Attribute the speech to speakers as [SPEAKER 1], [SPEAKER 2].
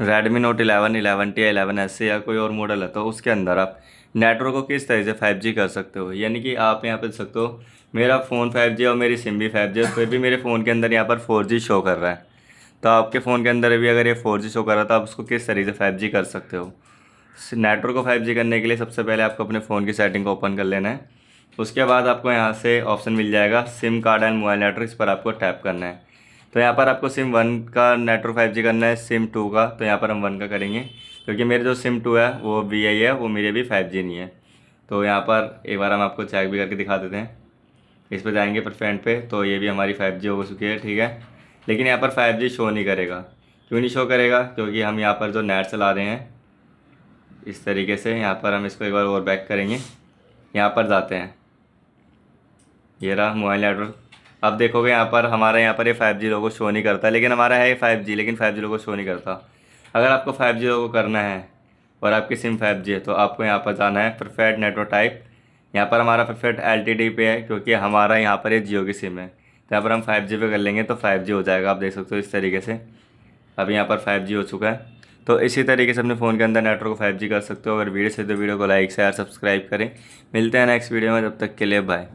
[SPEAKER 1] Redmi note eleven eleven T eleven S या कोई और मॉडल है तो उसके अंदर आप नेटवर्क को किस तरह से फाइव जी कर सकते हो यानी कि आप यहाँ पर सकते हो मेरा फ़ोन फाइव जी और मेरी सिम भी फाइव जी है फिर भी मेरे फ़ोन के अंदर यहाँ पर फोर जी शो कर रहा है तो आपके फ़ोन के अंदर भी अगर ये फोर जी शो कर रहा है तो आप उसको किस तरीके से फाइव जी कर सकते हो नेटवर्क को फाइव जी करने के लिए सबसे पहले आपको अपने फ़ोन की सेटिंग को ओपन कर लेना है उसके बाद आपको यहाँ से ऑप्शन मिल जाएगा SIM card and mobile network इस पर आपको टैप करना है तो यहाँ पर आपको सिम वन का नेटवर्क फाइव जी करना है सिम टू का तो यहाँ पर हम वन का करेंगे क्योंकि मेरे जो सिम टू है वो वी आई है वो मेरी भी फाइव जी नहीं है तो यहाँ पर एक बार हम आपको चेक भी करके दिखा देते हैं इस पर जाएंगे फ्रेंड पे तो ये भी हमारी फाइव जी हो चुकी है ठीक है लेकिन यहाँ पर फाइव जी शो नहीं करेगा क्यों नहीं शो करेगा क्योंकि हम यहाँ पर जो नेट चला रहे हैं इस तरीके से यहाँ पर हम इसको एक बार और बैक करेंगे यहाँ पर जाते हैं ये रहा मोबाइल नेटवर्क आप देखोगे यहाँ पर हमारे यहाँ पर ये फाइव जी लोगो शो नहीं करता लेकिन हमारा है ये फाइव जी लेकिन फाइव जी लोगो शो नहीं करता अगर आपको फाइव जी लोगो करना है और आपकी सिम फाइव जी है तो आपको यहाँ पर जाना है परफेक्ट नेटवर्क टाइप यहाँ पर हमारा परफेक्ट एल टी पे है क्योंकि हमारा यहाँ पर ये जियो की सिम है तो यहाँ पर हम फाइव जी पे कर लेंगे तो फाइव जी हो जाएगा आप देख सकते हो इस तरीके से अब यहाँ पर फाइव जी हो चुका है तो इसी तरीके से अपने फ़ोन के अंदर नेटवर्क को फाइव जी कर सकते हो अगर वीडियो से तो वीडियो को लाइक शेयर सब्सक्राइब करें मिलते हैं नेक्स्ट वीडियो में तब तक के लिए बाय